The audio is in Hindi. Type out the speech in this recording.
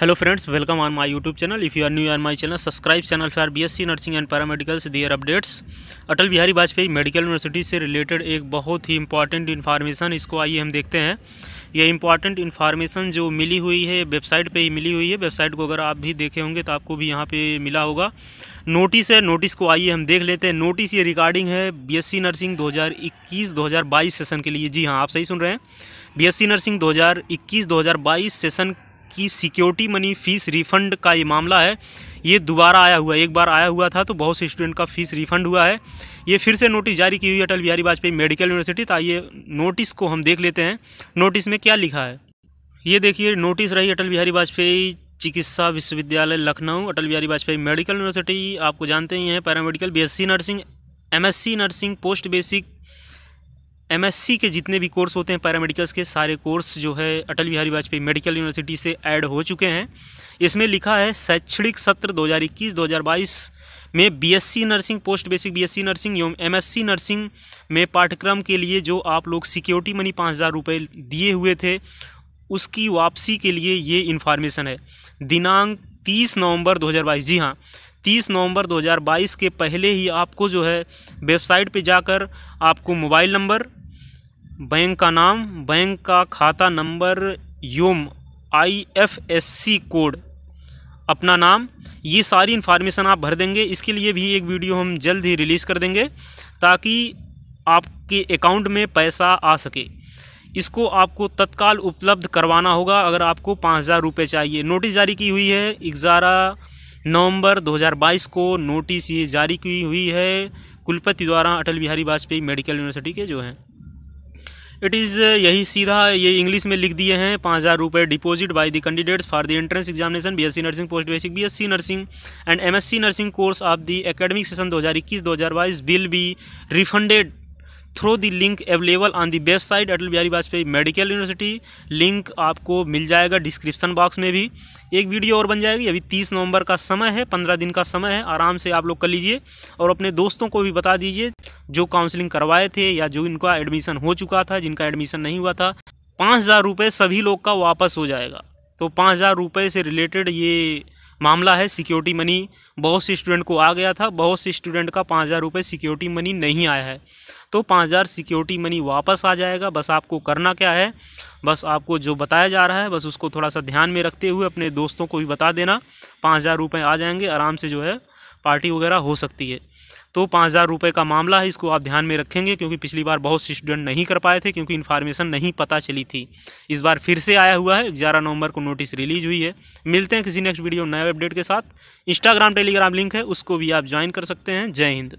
hello friends welcome on my YouTube channel if you new new on channel subscribe channel channel for S nursing and paramedicals their updates Atal Bihari Vajpayee medical university से रिलेटेड एक बहुत ही इंपॉर्टेंट इन्फॉर्मेशन इसको आइए हम देखते हैं ये इंपॉर्टेंट इन्फॉर्मेशन जो मिली हुई है वेबसाइट पर ही मिली हुई है वेबसाइट को अगर आप भी देखे होंगे तो आपको भी यहाँ पर मिला होगा नोटिस है नोटिस को आइए हम देख लेते हैं नोटिस ये रिगार्डिंग है बी नर्सिंग दो हज़ार सेशन के लिए जी हाँ आप सही सुन रहे हैं बी नर्सिंग 2021-2022 सेशन की सिक्योरिटी मनी फ़ीस रिफ़ंड का ये मामला है ये दोबारा आया हुआ एक बार आया हुआ था तो बहुत से स्टूडेंट का फीस रिफ़ंड हुआ है ये फिर से नोटिस जारी की हुई है अटल बिहारी वाजपेयी मेडिकल यूनिवर्सिटी तो आइए नोटिस को हम देख लेते हैं नोटिस में क्या लिखा है ये देखिए नोटिस रही अटल बिहारी वाजपेयी चिकित्सा विश्वविद्यालय लखनऊ अटल बिहारी वाजपेयी मेडिकल यूनिवर्सिटी आपको जानते ही हैं paramedical B nursing M nursing post basic MSc के जितने भी कोर्स होते हैं पैरामेडिकल्स के सारे कोर्स जो है अटल बिहारी वाजपेयी मेडिकल यूनिवर्सिटी से ऐड हो चुके हैं इसमें लिखा है शैक्षणिक सत्र 2021-2022 में BSc nursing post basic BSc nursing एवं एमएससी नर्सिंग में पाठ्यक्रम के लिए जो आप लोग सिक्योरिटी मनी पाँच हज़ार रुपये दिए हुए थे उसकी वापसी के लिए ये इन्फॉर्मेशन है दिनांक तीस नवम्बर दो जी हाँ तीस नवंबर 2022 के पहले ही आपको जो है वेबसाइट पे जाकर आपको मोबाइल नंबर बैंक का नाम बैंक का खाता नंबर योम आईएफएससी कोड अपना नाम ये सारी इन्फॉर्मेशन आप भर देंगे इसके लिए भी एक वीडियो हम जल्द ही रिलीज़ कर देंगे ताकि आपके अकाउंट में पैसा आ सके इसको आपको तत्काल उपलब्ध करवाना होगा अगर आपको पाँच हज़ार रुपये चाहिए नोटिस जारी की हुई है ग्यारह नवंबर 2022 को नोटिस ये जारी की हुई है कुलपति द्वारा अटल बिहारी वाजपेयी मेडिकल यूनिवर्सिटी के जो हैं इट इज़ uh, यही सीधा ये इंग्लिश में लिख दिए हैं पाँच हज़ार रुपये deposit by the candidates for the entrance examination BSc nursing post basic BSc nursing and MSc nursing course of the academic session 2021-2022 will be refunded through the link available on the website Atal Bihari Vajpayee medical university link आपको मिल जाएगा डिस्क्रिप्शन बॉक्स में भी एक वीडियो और बन जाएगी अभी तीस नवंबर का समय है पंद्रह दिन का समय है आराम से आप लोग कर लीजिए और अपने दोस्तों को भी बता दीजिए जो काउंसलिंग करवाए थे या जो इनका एडमिशन हो चुका था जिनका एडमिशन नहीं हुआ था पाँच हज़ार रुपये सभी लोग का वापस हो जाएगा तो पाँच हज़ार रुपये से रिलेटेड ये मामला है सिक्योरिटी मनी बहुत से स्टूडेंट को आ गया था बहुत से स्टूडेंट का पाँच हज़ार रुपये सिक्योरिटी मनी नहीं आया है तो पाँच हज़ार सिक्योरिटी मनी वापस आ जाएगा बस आपको करना क्या है बस आपको जो बताया जा रहा है बस उसको थोड़ा सा ध्यान में रखते हुए अपने दोस्तों को भी बता देना पाँच हज़ार रुपये आ जाएंगे आराम से जो है पार्टी वगैरह हो सकती है तो पाँच हज़ार रुपये का मामला है इसको आप ध्यान में रखेंगे क्योंकि पिछली बार बहुत से स्टूडेंट नहीं कर पाए थे क्योंकि इन्फॉर्मेशन नहीं पता चली थी इस बार फिर से आया हुआ है ग्यारह नवंबर को नोटिस रिलीज हुई है मिलते हैं किसी नेक्स्ट वीडियो नए अपडेट के साथ इंस्टाग्राम टेलीग्राम लिंक है उसको भी आप ज्वाइन कर सकते हैं जय हिंद